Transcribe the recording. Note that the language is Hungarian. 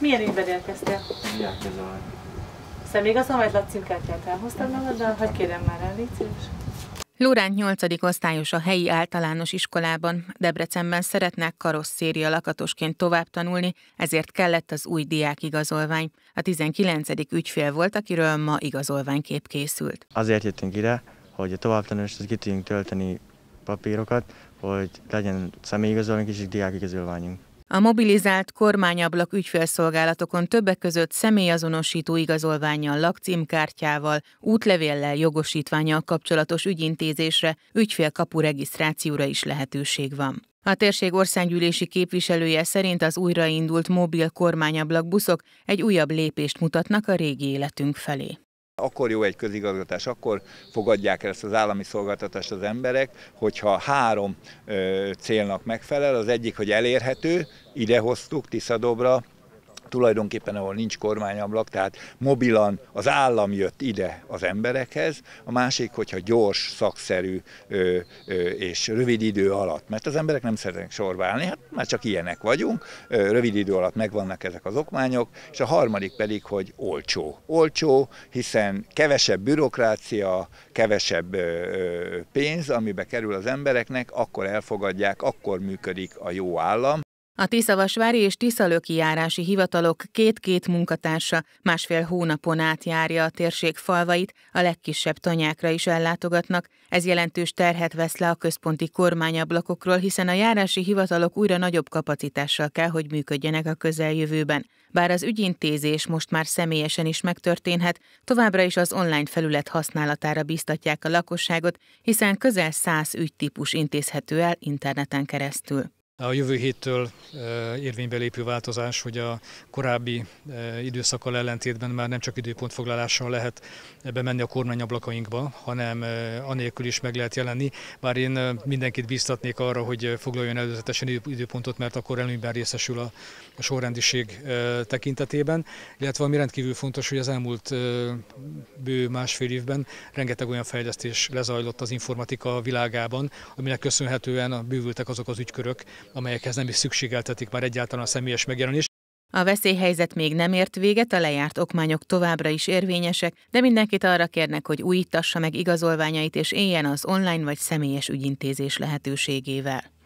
Milyen ügyben érkeztél? Diákkezelő. Személyigazolványt lakcímkártyát elhoztad magaddal? Hogy kérem már el, légy szíves. Lóránt 8. osztályos a helyi általános iskolában. Debrecenben szeretnek karosszéria lakatosként tovább tanulni, ezért kellett az új diák igazolvány. A 19. ügyfél volt, akiről ma igazolványkép készült. Azért jöttünk ide, hogy a tovább tanulást ki tudjunk tölteni papírokat, hogy legyen személyigazolvány, kicsit diák igazolványunk. A mobilizált kormányablak ügyfélszolgálatokon többek között személyazonosító igazolványjal, lakcímkártyával, útlevéllel, jogosítványjal kapcsolatos ügyintézésre, ügyfélkapu regisztrációra is lehetőség van. A térség országgyűlési képviselője szerint az újraindult mobil kormányablak buszok egy újabb lépést mutatnak a régi életünk felé. Akkor jó egy közigazgatás, akkor fogadják el ezt az állami szolgáltatást az emberek, hogyha három ö, célnak megfelel. Az egyik, hogy elérhető, ide hoztuk Tiszadobra, tulajdonképpen ahol nincs kormányablak, tehát mobilan az állam jött ide az emberekhez, a másik, hogyha gyors, szakszerű ö, ö, és rövid idő alatt, mert az emberek nem szeretnek sorválni, hát már csak ilyenek vagyunk, ö, rövid idő alatt megvannak ezek az okmányok, és a harmadik pedig, hogy olcsó. Olcsó, hiszen kevesebb bürokrácia, kevesebb ö, pénz, amibe kerül az embereknek, akkor elfogadják, akkor működik a jó állam. A Tiszavasvári és Tiszalöki járási hivatalok két-két munkatársa másfél hónapon át járja a térség falvait, a legkisebb tanyákra is ellátogatnak. Ez jelentős terhet vesz le a központi kormányablakokról, hiszen a járási hivatalok újra nagyobb kapacitással kell, hogy működjenek a közeljövőben. Bár az ügyintézés most már személyesen is megtörténhet, továbbra is az online felület használatára biztatják a lakosságot, hiszen közel száz ügytípus intézhető el interneten keresztül. A jövő héttől érvénybe lépő változás, hogy a korábbi időszakkal ellentétben már nem csak időpontfoglalással lehet bemenni a kormányablakainkba, hanem anélkül is meg lehet jelenni. Bár én mindenkit biztatnék arra, hogy foglaljon előzetesen időpontot, mert akkor előnyben részesül a sorrendiség tekintetében. Illetve ami rendkívül fontos, hogy az elmúlt bő másfél évben rengeteg olyan fejlesztés lezajlott az informatika világában, aminek köszönhetően bővültek azok az ügykörök, amelyekhez nem is szükségeltetik már egyáltalán a személyes megjelenést. A veszélyhelyzet még nem ért véget, a lejárt okmányok továbbra is érvényesek, de mindenkit arra kérnek, hogy újítassa meg igazolványait és éljen az online vagy személyes ügyintézés lehetőségével.